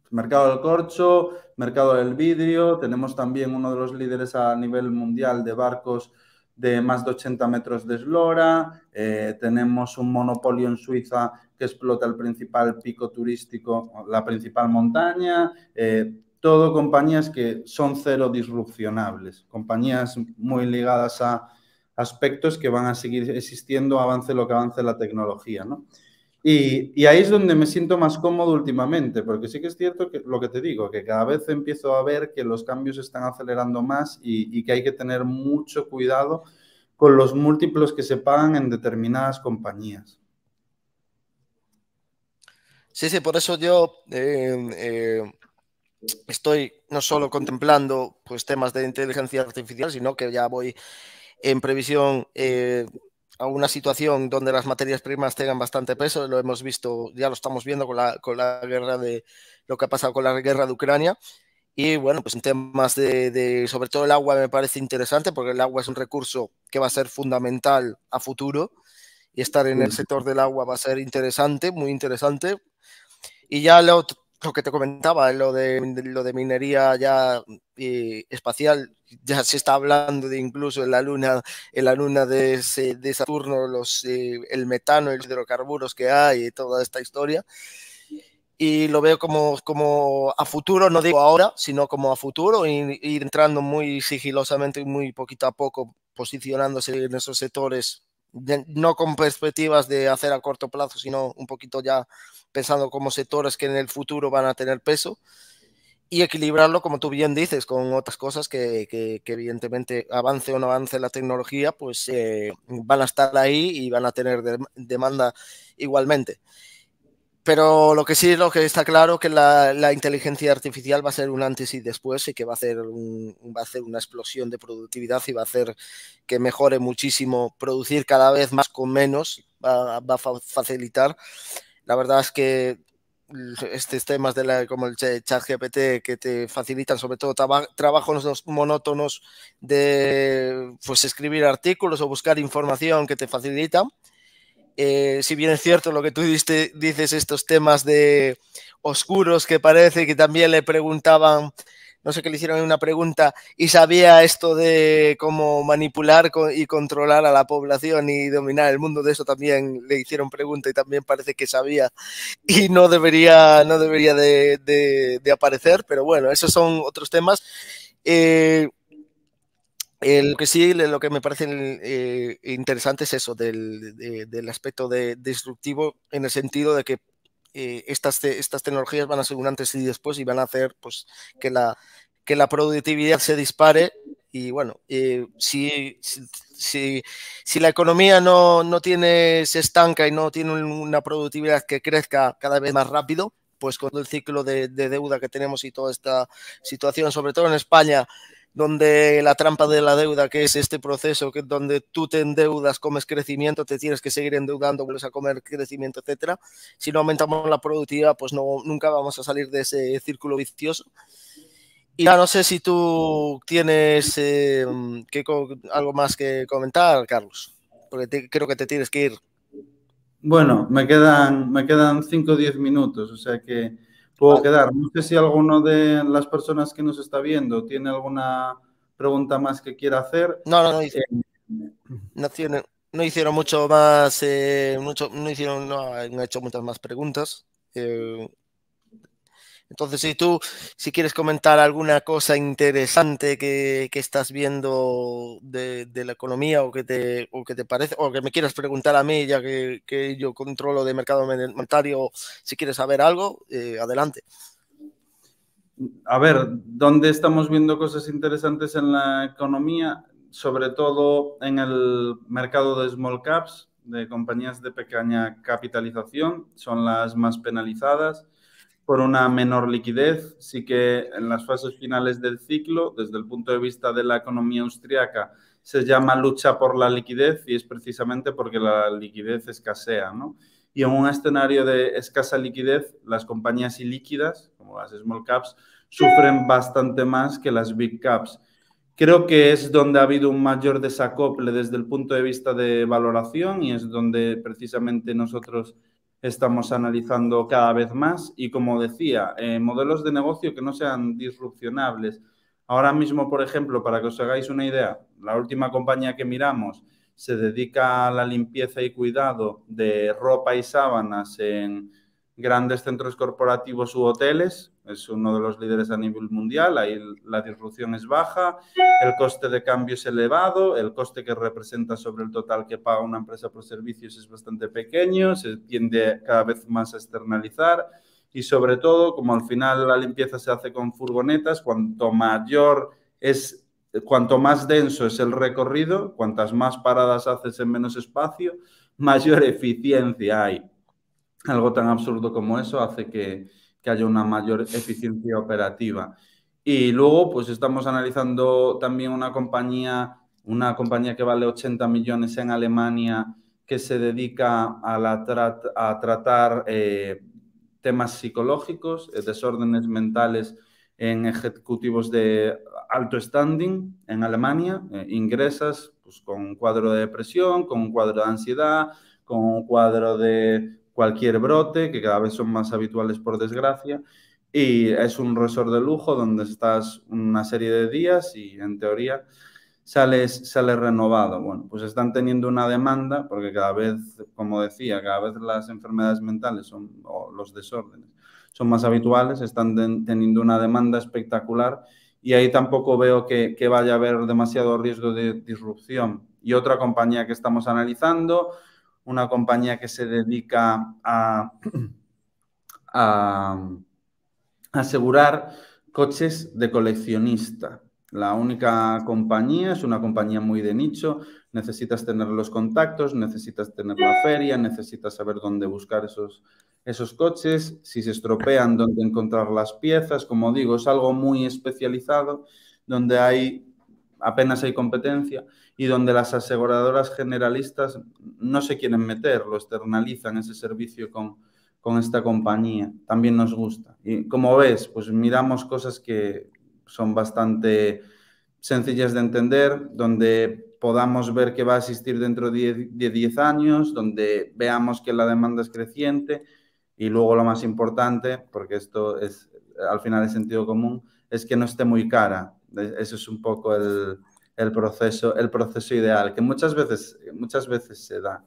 mercado del corcho, mercado del vidrio, tenemos también uno de los líderes a nivel mundial de barcos de más de 80 metros de eslora, eh, tenemos un monopolio en Suiza que explota el principal pico turístico, la principal montaña, eh, todo compañías que son cero disrupcionables, compañías muy ligadas a aspectos que van a seguir existiendo, avance lo que avance la tecnología, Y, ahí es donde me siento más cómodo últimamente, porque sí que es cierto que lo que te digo, que cada vez empiezo a ver que los cambios están acelerando más y, que hay que tener mucho cuidado con los múltiplos que se pagan en determinadas compañías. Sí, sí, por eso yo eh, eh, estoy no solo contemplando pues, temas de inteligencia artificial, sino que ya voy en previsión eh, a una situación donde las materias primas tengan bastante peso, lo hemos visto, ya lo estamos viendo con la, con la guerra de lo que ha pasado con la guerra de Ucrania. Y bueno, pues en temas de, sobre todo el agua me parece interesante porque el agua es un recurso que va a ser fundamental a futuro y estar en el sector del agua va a ser interesante, muy interesante. Y ya lo lo que te comentaba, lo de, lo de minería ya eh, espacial, ya se está hablando de incluso en la luna, en la luna de, Saturno, los, eh, el metano y los hidrocarburos que hay y toda esta historia. Y lo veo como, como a futuro, no digo ahora, sino como a futuro, y entrando muy sigilosamente y muy poquito a poco, posicionándose en esos sectores no con perspectivas de hacer a corto plazo, sino un poquito ya pensando como sectores que en el futuro van a tener peso y equilibrarlo, como tú bien dices, con otras cosas que, evidentemente avance o no avance la tecnología, pues eh, van a estar ahí y van a tener demanda igualmente pero lo que sí lo que está claro que la, la, inteligencia artificial va a ser un antes y después y que va a hacer va a hacer una explosión de productividad y va a hacer que mejore muchísimo producir cada vez más con menos va, va a facilitar la verdad es que estos temas de la, como el chat GPT que te facilitan sobre todo trabajos monótonos de pues escribir artículos o buscar información que te facilitan eh, si bien es cierto lo que tú dices, estos temas de oscuros que parece que también le preguntaban, no sé qué le hicieron una pregunta, y sabía esto de cómo manipular y controlar a la población y dominar el mundo, de eso también le hicieron pregunta y también parece que sabía y no debería, no debería de, aparecer, pero bueno, esos son otros temas. Eh, lo que sí, lo que me parece eh, interesante es eso, del, aspecto de, disruptivo, en el sentido de que eh, estas, estas tecnologías van a ser un antes y después y van a hacer pues, que, la, que la productividad se dispare. Y bueno, eh, si, si, la economía no, tiene, se estanca y no tiene una productividad que crezca cada vez más rápido, pues con el ciclo de, de deuda que tenemos y toda esta situación, sobre todo en España, donde la trampa de la deuda, que es este proceso, que donde tú te endeudas, comes crecimiento, te tienes que seguir endeudando, vuelves a comer crecimiento, etcétera. Si no aumentamos la productividad, pues no, nunca vamos a salir de ese círculo vicioso. Y ya no sé si tú tienes eh, algo más que comentar, Carlos, porque creo que te tienes que ir. Bueno, me quedan, me quedan 5 o 10 minutos, o sea que puedo quedar. No sé si alguno de las personas que nos está viendo tiene alguna pregunta más que quiera hacer. No, no, no eh, hicieron, no hicieron, mucho más, eh, mucho, no hicieron, no han hecho muchas más preguntas. Eh, entonces, si tú, si quieres comentar alguna cosa interesante que, estás viendo de, la economía o que, te, o que te parece, o que me quieras preguntar a mí, ya que, yo controlo de mercado monetario, si quieres saber algo, eh, adelante. A ver, ¿dónde estamos viendo cosas interesantes en la economía? Sobre todo en el mercado de small caps, de compañías de pequeña capitalización, son las más penalizadas por una menor liquidez. Sí que en las fases finales del ciclo, desde el punto de vista de la economía austriaca, se llama lucha por la liquidez y es precisamente porque la liquidez escasea, Y en un escenario de escasa liquidez, las compañías ilíquidas, como las small caps, sufren bastante más que las big caps. Creo que es donde ha habido un mayor desacople desde el punto de vista de valoración y es donde precisamente nosotros estamos analizando cada vez más y, como decía, eh, modelos de negocio que no sean disrupcionables. Ahora mismo, por ejemplo, para que os hagáis una idea, la última compañía que miramos se dedica a la limpieza y cuidado de ropa y sábanas en grandes centros corporativos u hoteles, es uno de los líderes a nivel mundial, ahí la disrupción es baja, el coste de cambio es elevado, el coste que representa sobre el total que paga una empresa por servicios es bastante pequeño, se tiende cada vez más a externalizar y sobre todo, como al final la limpieza se hace con furgonetas, cuanto mayor es cuanto más denso es el recorrido, cuantas más paradas haces en menos espacio, mayor eficiencia hay algo tan absurdo como eso hace que, haya una mayor eficiencia operativa. Y luego, pues estamos analizando también una compañía, una compañía que vale 80 millones en Alemania, que se dedica a, la a tratar eh, temas psicológicos, eh, desórdenes mentales en ejecutivos de alto standing en Alemania. Eh, ingresas pues, con un cuadro de depresión, con un cuadro de ansiedad, con un cuadro de cualquier brote, que cada vez son más habituales por desgracia, y es un resort de lujo donde estás una serie de días y en teoría sales, renovado. Bueno, pues están teniendo una demanda porque cada vez, como decía, cada vez las enfermedades mentales son, o los desórdenes son más habituales, están teniendo una demanda espectacular y ahí tampoco veo que vaya a haber demasiado riesgo de disrupción. Y otra compañía que estamos analizando, una compañía que se dedica a, asegurar coches de coleccionista. La única compañía es una compañía muy de nicho. Necesitas tener los contactos, necesitas tener la feria, necesitas saber dónde buscar esos, esos coches, si se estropean, dónde encontrar las piezas. Como digo, es algo muy especializado donde hay apenas hay competencia y donde las aseguradoras generalistas no se quieren meter, lo externalizan ese servicio con, esta compañía. También nos gusta. Y como ves, pues miramos cosas que son bastante sencillas de entender, donde podamos ver que va a existir dentro de 10 años, donde veamos que la demanda es creciente y luego lo más importante, porque esto es al final es sentido común, es que no esté muy cara. E, eso es un poco el, el proceso, el proceso ideal, que muchas veces, muchas veces se da.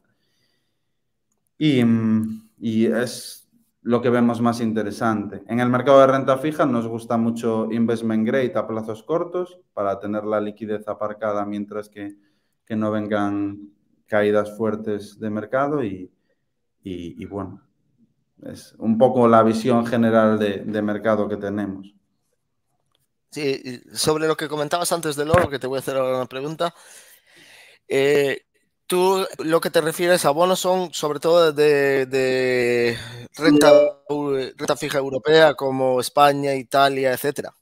Mm, y, es lo que vemos más interesante. En el mercado de renta fija nos gusta mucho investment grade a plazos cortos para tener la liquidez aparcada mientras que, no vengan caídas fuertes de mercado y, bueno, es un poco la visión general de mercado que tenemos. Sí, sobre lo que comentabas antes de luego, que te voy a hacer ahora una pregunta. Eh, tú lo que te refieres a bonos son sobre todo de, renta, fija europea como España, Italia, etcétera.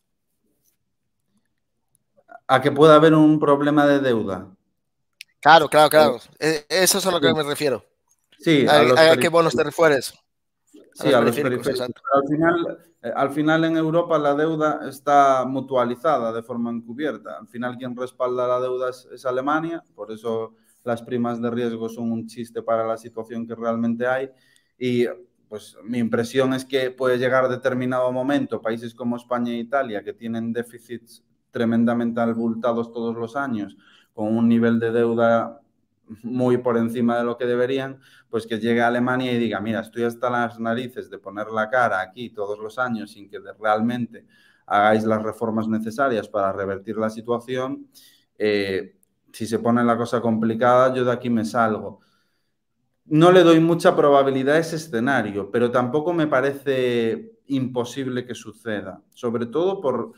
A que pueda haber un problema de deuda. Claro, claro, claro. E, eso es a lo que me refiero. Sí, a, a qué bonos te refieres? Sí, Al final, eh, al final en Europa la deuda está mutualizada de forma encubierta. Al final quien respalda la deuda es, Alemania, por eso las primas de riesgo son un chiste para la situación que realmente hay. Y pues mi impresión es que puede llegar determinado momento, países como España e Italia, que tienen déficits tremendamente abultados todos los años, con un nivel de deuda muy por encima de lo que deberían, pues que llegue a Alemania y diga, mira, estoy hasta las narices de poner la cara aquí todos los años sin que realmente hagáis las reformas necesarias para revertir la situación. Eh, si se pone la cosa complicada, yo de aquí me salgo. No le doy mucha probabilidad a ese escenario, pero tampoco me parece imposible que suceda, sobre todo por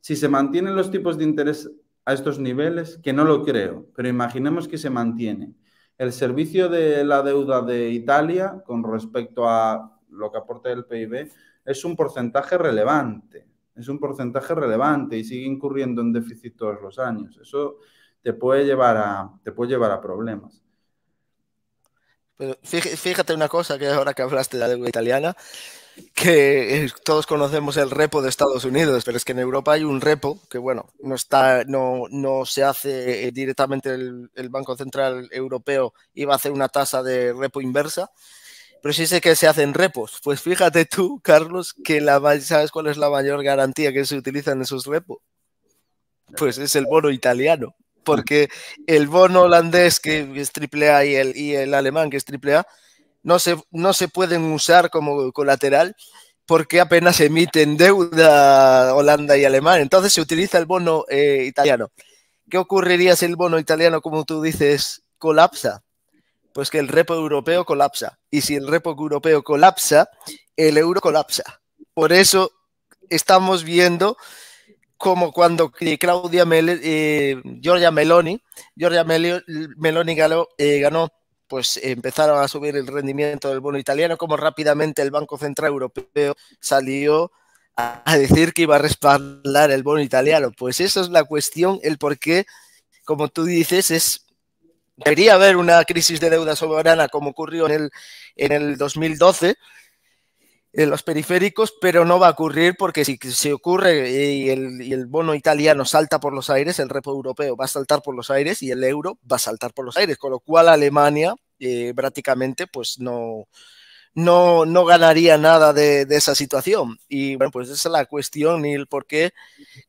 si se mantienen los tipos de interés a estos niveles, que no lo creo, pero imaginemos que se mantiene. El servicio de la deuda de Italia con respecto a lo que aporta el PIB es un porcentaje relevante, es un porcentaje relevante y sigue incurriendo en déficit todos los años. Eso te puede llevar a, te puede llevar a problemas. Pero fíjate una cosa que ahora que hablaste de la deuda italiana, que eh, todos conocemos el repo de Estados Unidos, pero es que en Europa hay un repo que, bueno, no, está, no, se hace eh, directamente el, Banco Central Europeo, iba a hacer una tasa de repo inversa, pero sí sé que se hacen repos. Pues fíjate tú, Carlos, que la, ¿sabes cuál es la mayor garantía que se utiliza en esos repos? Pues es el bono italiano, porque el bono holandés que es triple A y el, y el alemán que es triple A no se, no se pueden usar como colateral porque apenas emiten deuda Holanda y Alemania. Entonces se utiliza el bono eh, italiano. ¿Qué ocurriría si el bono italiano, como tú dices, colapsa? Pues que el repo europeo colapsa. Y si el repo europeo colapsa, el euro colapsa. Por eso estamos viendo como cuando Claudia Mel eh, Giorgia Meloni, Giorgia Meloni eh, ganó pues empezaron a subir el rendimiento del bono italiano, como rápidamente el Banco Central Europeo salió a decir que iba a respaldar el bono italiano. Pues eso es la cuestión, el por qué, como tú dices, es debería haber una crisis de deuda soberana como ocurrió en el, en el 2012, en los periféricos, pero no va a ocurrir porque si se ocurre y el, bono italiano salta por los aires, el repo europeo va a saltar por los aires y el euro va a saltar por los aires, con lo cual Alemania eh, prácticamente pues no, no, no ganaría nada de, esa situación. Y bueno, pues esa es la cuestión y el por qué,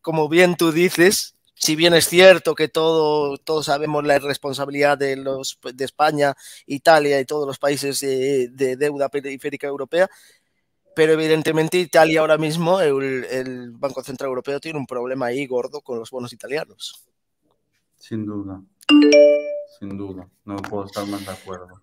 como bien tú dices, si bien es cierto que todo, todos sabemos la irresponsabilidad de, los, de España, Italia y todos los países de, de deuda periférica europea, pero evidentemente Italia ahora mismo, el, Banco Central Europeo tiene un problema ahí gordo con los bonos italianos. Sin duda, sin duda, no puedo estar más de acuerdo.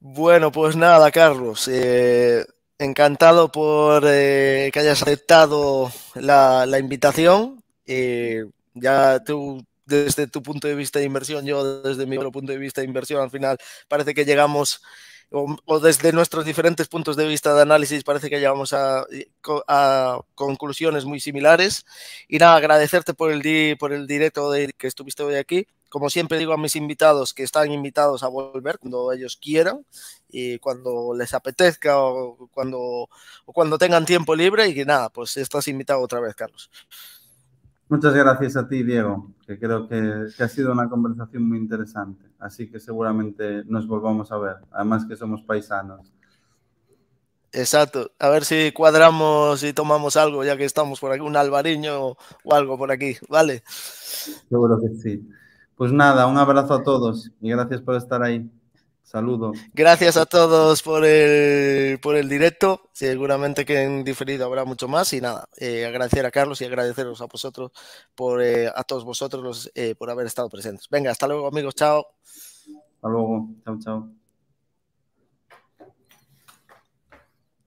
Bueno, pues nada, Carlos, eh, encantado por eh, que hayas aceptado la, invitación. Eh, ya tú desde tu punto de vista de inversión, yo desde mi punto de vista de inversión, al final parece que llegamos o, desde nuestros diferentes puntos de vista de análisis parece que llegamos a, conclusiones muy similares. Y nada, agradecerte por el, por el directo de, que estuviste hoy aquí. Como siempre digo a mis invitados que están invitados a volver cuando ellos quieran y cuando les apetezca o cuando, o cuando tengan tiempo libre y que nada, pues estás invitado otra vez, Carlos. Muchas gracias a ti, Diego, que creo que, ha sido una conversación muy interesante. Así que seguramente nos volvamos a ver, además que somos paisanos. Exacto, a ver si cuadramos y tomamos algo, ya que estamos por aquí, un albariño o algo por aquí, ¿vale? Seguro que sí. Pues nada, un abrazo a todos y gracias por estar ahí. Saludos. Gracias a todos por el, por el directo. Seguramente que en diferido habrá mucho más. Y nada, eh, agradecer a Carlos y agradeceros a vosotros, por, eh, a todos vosotros, eh, por haber estado presentes. Venga, hasta luego, amigos. Chao. Hasta luego. Chao, chao.